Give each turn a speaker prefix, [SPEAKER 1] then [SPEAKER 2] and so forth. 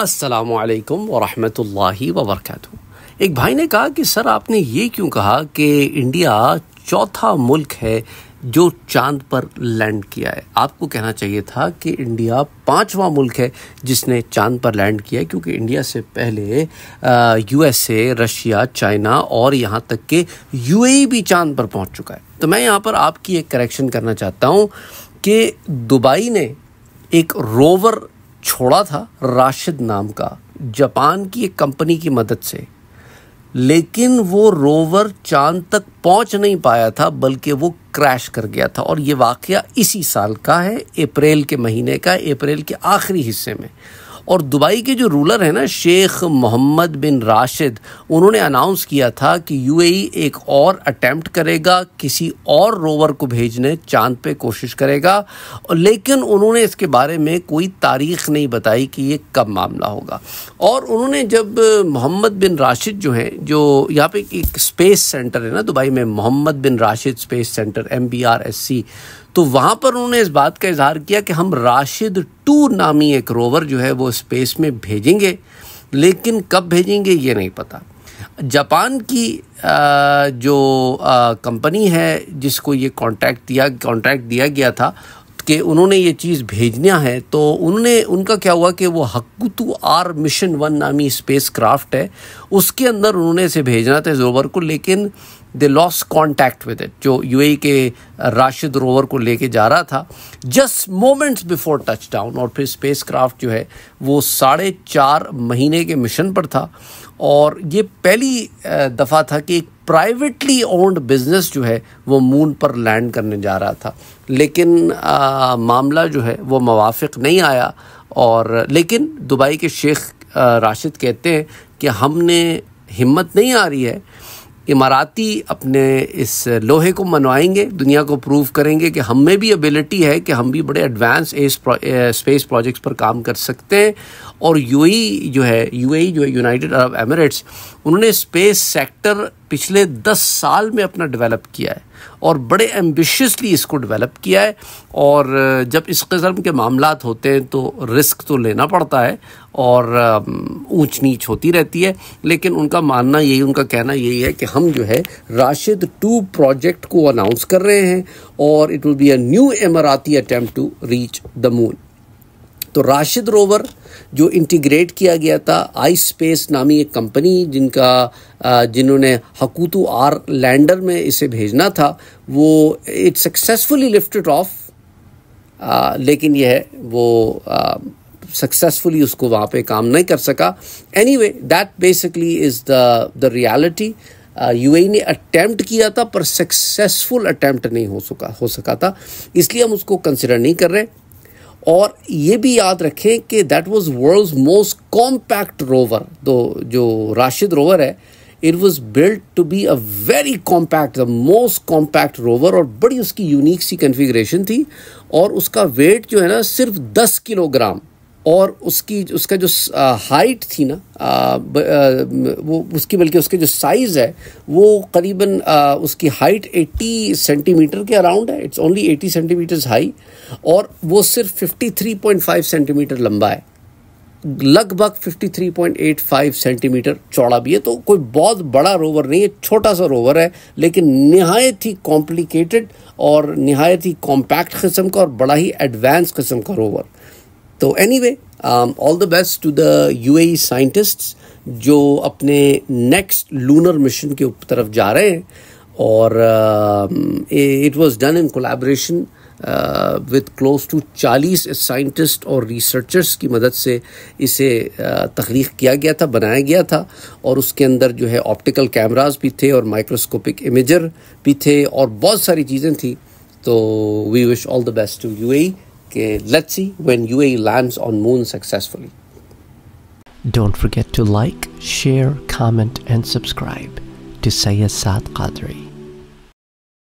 [SPEAKER 1] असलकम वरहमल वबरक एक भाई ने कहा कि सर आपने ये क्यों कहा कि इंडिया चौथा मुल्क है जो चांद पर लैंड किया है आपको कहना चाहिए था कि इंडिया पांचवा मुल्क है जिसने चांद पर लैंड किया है क्योंकि इंडिया से पहले यूएसए रशिया चाइना और यहाँ तक के यूएई भी चांद पर पहुँच चुका है तो मैं यहाँ पर आपकी एक करेक्शन करना चाहता हूँ कि दुबई ने एक रोवर छोड़ा था राशिद नाम का जापान की एक कंपनी की मदद से लेकिन वो रोवर चांद तक पहुंच नहीं पाया था बल्कि वो क्रैश कर गया था और ये वाक़ इसी साल का है अप्रैल के महीने का अप्रैल के आखिरी हिस्से में और दुबई के जो रूलर हैं ना शेख मोहम्मद बिन राशिद उन्होंने अनाउंस किया था कि यूएई e एक और अटैम्प्ट करेगा किसी और रोवर को भेजने चांद पे कोशिश करेगा लेकिन उन्होंने इसके बारे में कोई तारीख नहीं बताई कि ये कब मामला होगा और उन्होंने जब मोहम्मद बिन राशिद जो हैं जो यहाँ पे एक स्पेस सेंटर है ना दुबई में Mohammed bin Rashid space centre M B R S C तो वहाँ पर उन्होंने इस बात का इजहार किया कि हम राशिद टू नामी एक रोवर जो है वो स्पेस में भेजेंगे लेकिन कब भेजेंगे ये नहीं पता जापान की जो कंपनी है जिसको ये कॉन्ट्रैक्ट दिया कॉन्ट्रैक्ट दिया गया था कि उन्होंने ये चीज़ भेजना है तो उन्होंने उनका क्या हुआ कि वो हक्कुतु आर मिशन वन नामी स्पेस क्राफ्ट है उसके अंदर उन्होंने इसे भेजना था इस रोवर को लेकिन they lost contact with it जो यू e के राशिद रोवर को लेके जा रहा था just moments before touch down और फिर स्पेस क्राफ्ट जो है वो साढ़े चार महीने के मिशन पर था और ये पहली दफ़ा था कि एक प्राइवेटली ओन्ड बिज़नेस जो है वो मून पर लैंड करने जा रहा था लेकिन आ, मामला जो है वो मवाफिक नहीं आया और लेकिन दुबई के शेख राशिद कहते हैं कि हमने हिम्मत नहीं आ रही है इमाराती अपने इस लोहे को मनवाएंगे दुनिया को प्रूव करेंगे कि हम में भी एबिलिटी है कि हम भी बड़े एडवांस स्पेस प्रोजेक्ट्स पर काम कर सकते हैं और यूएई e जो है यूएई e जो है यूनाइटेड अरब एमिरेट्स उन्होंने स्पेस सेक्टर पिछले दस साल में अपना डेवलप किया है और बड़े एम्बिशियसली इसको डेवलप किया है और जब इस कस्म के मामला होते हैं तो रिस्क तो लेना पड़ता है और ऊंच नीच होती रहती है लेकिन उनका मानना यही उनका कहना यही है कि हम जो है राशिद टू प्रोजेक्ट को अनाउंस कर रहे हैं और it will be a new Emirati attempt to reach the moon तो राशिद रोवर जो इंटीग्रेट किया गया था आई स्पेस नामी एक कंपनी जिनका जिन्होंने हकूतू आर लैंडर में इसे भेजना था वो इट सक्सेसफुली लिफ्टेड ऑफ लेकिन यह वो सक्सेसफुली उसको वहाँ पे काम नहीं कर सका anyway that basically is the the reality U ने अटैम्प्ट किया था पर सक्सेसफुल अटैम्प्ट नहीं हो सका हो सका था इसलिए हम उसको कंसिडर नहीं कर रहे और ये भी याद रखें कि that was world's most compact rover तो जो राशिद रोवर है it was built to be a very compact the most compact rover और बड़ी उसकी यूनिक सी कन्फिग्रेशन थी और उसका वेट जो है ना सिर्फ दस किलोग्राम और उसकी उसका जो हाइट थी ना वो उसकी बल्कि उसके जो साइज़ है वो करीबन उसकी हाइट 80 सेंटीमीटर के अराउंड है इट्स ओनली 80 सेंटीमीटर्स हाई और वो सिर्फ 53.5 सेंटीमीटर लंबा है लगभग 53.85 सेंटीमीटर चौड़ा भी है तो कोई बहुत बड़ा रोवर नहीं है छोटा सा रोवर है लेकिन नहायत ही कॉम्प्लिकेटेड और नहायत ही कॉम्पैक्ट किस्म का और बड़ा ही एडवांस किस्म का रोवर तो anyway all the best to the a scientist जो अपने नेक्स्ट लूनर मिशन के तरफ जा रहे हैं और it was done in collaboration with close to चालीस साइंटिस्ट और रिसर्चर्स की मदद से इसे uh, तख्लीक किया गया था बनाया गया था और उसके अंदर जो है ऑप्टिकल कैमराज भी थे और माइक्रोस्कोपिक इमेजर भी थे और बहुत सारी चीज़ें थी तो we wish all the best to you uh Uh, let's see when UAE lands on moon successfully. Don't forget to like, share, comment and subscribe to Sayyid Qadri.